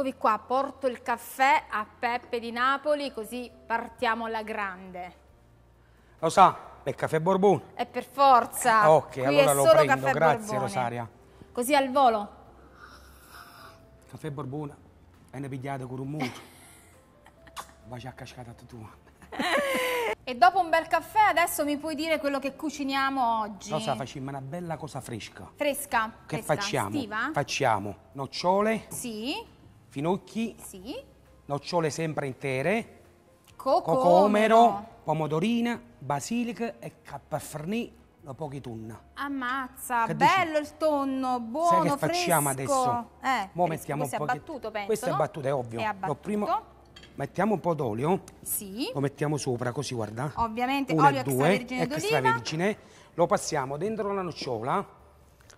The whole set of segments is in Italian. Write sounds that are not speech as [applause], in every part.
Eccovi qua, porto il caffè a Peppe di Napoli, così partiamo alla grande. Lo sa, è il caffè Borbone. È per forza. Eh, ok, Qui allora lo prendo, grazie Borbone. Rosaria. Così al volo. Caffè Borbone, è una pigliata con un muto. [laughs] Vai a cascata tua. e dopo un bel caffè adesso mi puoi dire quello che cuciniamo oggi. Lo sa, facciamo? Una bella cosa fresca. Fresca? Che fresca. facciamo? Estiva? Facciamo nocciole. Sì finocchi, sì. nocciole sempre intere, Cocomero. Cocomero, pomodorina, basilica e capparfrnì da pochi tunna. Ammazza, che bello dici? il tonno, buono, Sai che facciamo fresco. adesso? Eh, Mo mettiamo questo un po' è abbattuto, penso, Questo no? è abbattuto, è ovvio. È abbattuto. Lo primo, mettiamo un po' d'olio. Sì. Lo mettiamo sopra, così guarda. Ovviamente Uno olio e due, extravergine extravergine. Lo passiamo dentro la nocciola.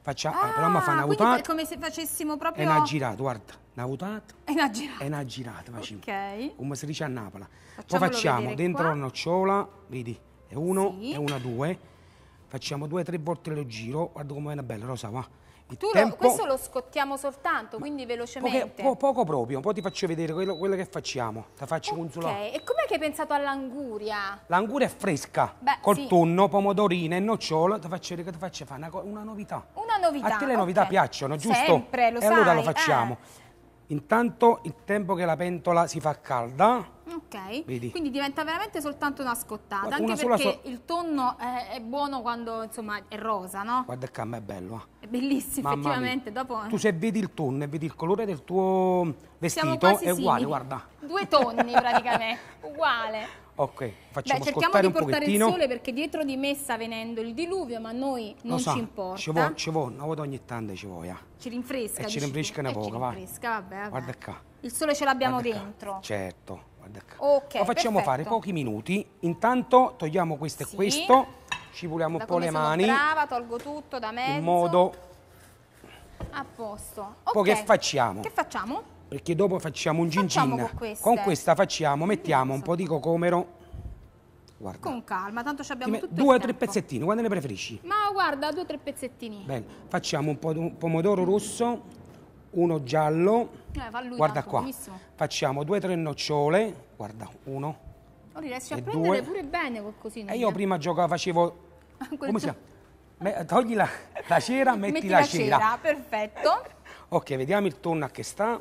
Facciamo, ah, però mi fa una ah, è come se facessimo proprio... È una girata, guarda una votata e una girata. E una girata facciamo. Ok. Come si dice a Napoli. Poi facciamo dentro qua. la nocciola, vedi, è uno sì. e una due. Facciamo due tre volte lo giro, guarda come viene bella Rosa, va. Tempo... Lo, questo lo scottiamo soltanto, quindi velocemente. Poche, po, poco proprio, poi ti faccio vedere quello, quello che facciamo. Ti faccio okay. consulare. e come hai pensato all'anguria? L'anguria è fresca, Beh, col sì. tonno, pomodorina e nocciola. Ti faccio vedere che ti faccio fare una, una, novità. Una novità. A te le okay. novità piacciono, giusto? Sempre, lo e sai. E allora lo eh. facciamo. Eh. Intanto il tempo che la pentola si fa calda. Ok, Vedi. quindi diventa veramente soltanto una scottata, Guarda, anche perché so il tonno è, è, buono quando insomma è rosa, no? Guarda che a me è bello. Eh. È bellissimo, Mamma effettivamente. Dopo... Tu se vedi il tonno e vedi il colore del tuo vestito è uguale, simili. guarda due tonni praticamente, uguale. Ok, facciamo Beh, cerchiamo di portare il sole perché dietro di me sta venendo il diluvio, ma noi non so, ci importa. Ci vuole, ci vuole, una volta ogni tanto ci vuole. Ah. Ci rinfresca. E ci rinfresca una poca, va. Guarda qua. Il sole ce l'abbiamo dentro. Certo, guarda qua. Ok, Lo facciamo perfetto. fare pochi minuti. Intanto togliamo questo sì. e questo, ci puliamo un po' le mani. brava, tolgo tutto da mezzo. In modo... A posto. Okay. Poi che facciamo? Che facciamo? perché dopo facciamo un gingin. Con, con, questa facciamo, mettiamo un po' di cocomero. Guarda. Con calma, tanto ci abbiamo tutto Due o tre pezzettini, quando ne preferisci? Ma guarda, due o tre pezzettini. Bene, facciamo un po' di pomodoro rosso, uno giallo. Eh, guarda qua. Benissimo. Facciamo due o tre nocciole. Guarda, uno. Ora oh, riesci a prendere due. pure bene così. E io eh. prima giocavo, facevo... [laughs] come si chiama? Togli la, la cera, [laughs] metti, metti la, la cera. cera. Perfetto. [laughs] ok, vediamo il tonno a che sta.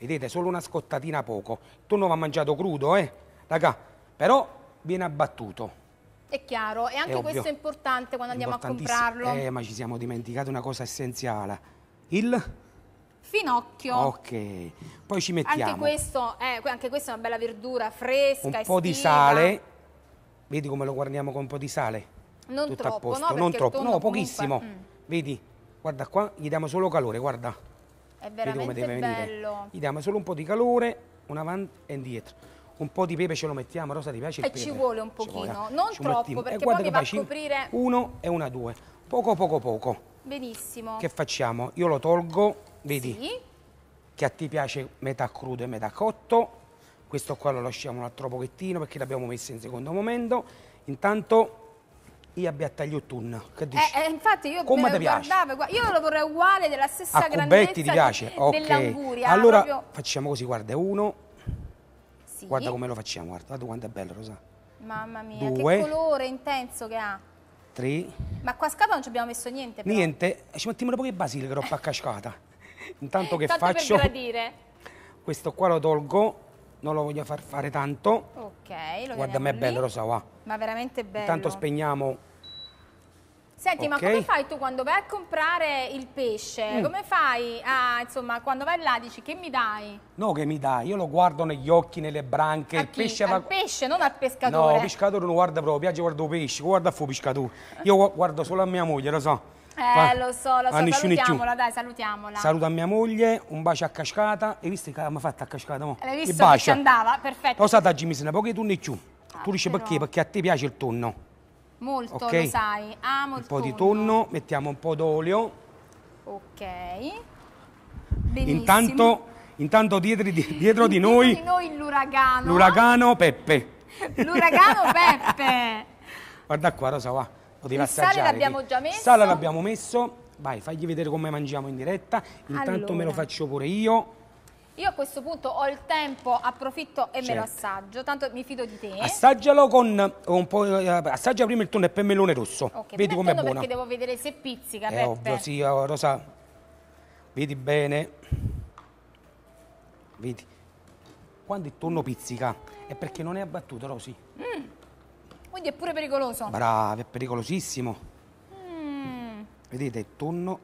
Vedete, solo una scottatina poco. Il tonno va mangiato crudo, eh? Raga, però viene abbattuto. È chiaro, e anche è questo è importante quando andiamo a comprarlo. Eh, ma ci siamo dimenticati una cosa essenziale. Il finocchio. Ok, poi ci mettiamo. Anche, questo, eh, anche questa è una bella verdura fresca, Un estiva. po' di sale. Vedi come lo guardiamo con un po' di sale? Non Tutto troppo, a posto. no? Non troppo, no, pochissimo. Comunque... Mm. Vedi, guarda qua, gli diamo solo calore, guarda. È veramente bello. Gli diamo solo un po' di calore, un avanti e indietro. Un po' di pepe ce lo mettiamo, Rosa ti piace e il eh, pepe? E ci vuole un pochino, non ci troppo eh, perché poi mi va a coprire... Uno e una, due. Poco, poco, poco. Benissimo. Che facciamo? Io lo tolgo, vedi? Sì. Che a ti piace metà crudo e metà cotto. Questo qua lo lasciamo un altro pochettino perché l'abbiamo messo in secondo momento. Intanto io abbia tagliato un che eh, dici? Eh, eh, infatti io come ti piace? Guardavo, io lo vorrei uguale della stessa a grandezza ti piace? Okay. dell'anguria allora proprio... facciamo così guarda uno sì. guarda come lo facciamo guarda, guarda quanto è bello Rosa mamma mia Due. che colore intenso che ha tre ma qua a scatola non ci abbiamo messo niente però. niente ci mettiamo poco il basilico troppo a cascata intanto che tanto faccio per gradire. questo qua lo tolgo non lo voglio far fare tanto ok lo guarda ma è bello Rosa qua ma veramente bello intanto spegniamo Senti, okay. ma come fai tu quando vai a comprare il pesce? Mm. Come fai a, insomma, quando vai là dici che mi dai? No, che mi dai, io lo guardo negli occhi, nelle branche. A il chi? pesce, al pesce, non al pescatore. No, il pescatore non guarda proprio, piace guardo pesce, guarda fu pescatore. Io guardo solo a mia moglie, lo so. Eh, lo so, lo so, salutiamola, dai, salutiamola. Saluto a mia moglie, un bacio a cascata. Hai visto che mi ha fatto a cascata? Mo? L'hai visto che andava? Perfetto. Lo sa da Jimmy, se ne pochi tunni in più. Ah, tu dici però... perché? Perché a te piace il tonno. Molto, okay. lo sai. Amo un po' tonno. di tonno, mettiamo un po' d'olio. Ok. Benissimo. Intanto, intanto dietro, [laughs] dietro di noi... Dietro di noi l'uragano. L'uragano Peppe. [laughs] l'uragano Peppe. Guarda qua, Rosa, va. Lo devi Il assaggiare. sale l'abbiamo già messo. Sale l'abbiamo messo. Vai, fagli vedere come mangiamo in diretta. Intanto allora. me lo faccio pure io. Io a questo punto ho il tempo, approfitto e certo. me lo certo. assaggio, tanto mi fido di te. Assaggialo con un po', eh, assaggia prima il tonno e poi il melone rosso. Okay, vedi com'è buono. perché devo vedere se pizzica, È eh, Peppe. ovvio, sì, oh, Rosa, vedi bene. Vedi, quando il tonno pizzica è perché non è abbattuto, Rosy. Mm. Quindi è pure pericoloso. Bravo, è pericolosissimo. Mm. Vedete, il tonno,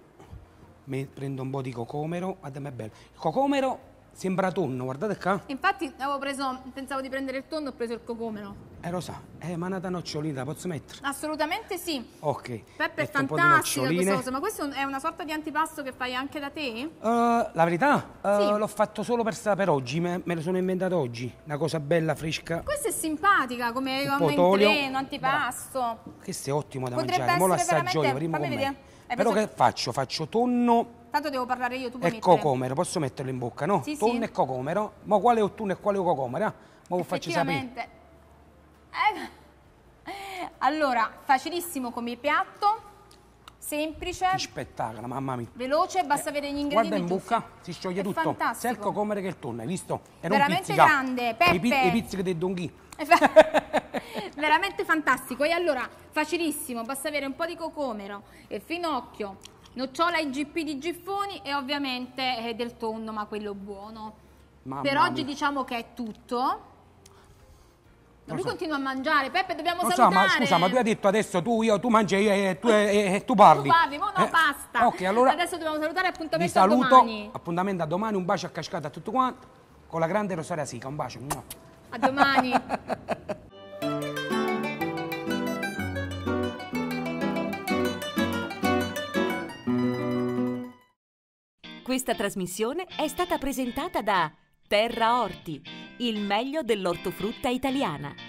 prendo un po' di cocomero, guarda ma è bello. Il cocomero Sembra tonno, guardate qua. Infatti avevo preso, pensavo di prendere il tonno, ho preso il cocomero. Eh lo sa, è manata nocciolina, posso mettere? Assolutamente sì. Ok. Peppe è fantastico questa cosa, ma questo è una sorta di antipasto che fai anche da te? Uh, la verità? Uh, sì. L'ho fatto solo per, per oggi, me, me, lo sono inventato oggi. Una cosa bella, fresca. Questa è simpatica, come un, un entré, un antipasto. Bra. Questo è ottimo da Potrebbe mangiare, ora l'assaggio io prima eh, Però che faccio? Faccio tonno Tanto devo parlare io, tu puoi È mettere. cocomero, posso metterlo in bocca, no? Sì, tonno sì. e cocomero. Ma quale è tonno e quale è cocomero? Ma lo faccio sapere. Eh. Allora, facilissimo come piatto. Semplice. Che spettacolo, mamma mia. Veloce, basta eh, avere gli ingredienti Guarda in bocca, giusti. si scioglie è tutto. Fantastico. Sia il cocomero che il tonno, hai visto? Era Veramente un grande, Peppe. I, i pizzichi dei donghi. [laughs] veramente fantastico e allora facilissimo basta avere un po' di cocomero e finocchio nocciola IGP di Giffoni e ovviamente è eh, del tonno, ma quello buono. Mamma per oggi mia. diciamo che è tutto. No, lui so. continua a mangiare, Peppe dobbiamo non salutare. So, ma scusa, ma tu hai detto adesso tu, io, tu mangi e eh, eh, tu, eh, tu, parli. Tu parli, ma no, eh, basta. Okay, allora adesso dobbiamo salutare appuntamento saluto, a domani. Appuntamento a domani, un bacio a cascata a tutti quanti, con la grande Rosaria Sica, un bacio. A domani. [laughs] Questa trasmissione è stata presentata da Terra Orti, il meglio dell'ortofrutta italiana.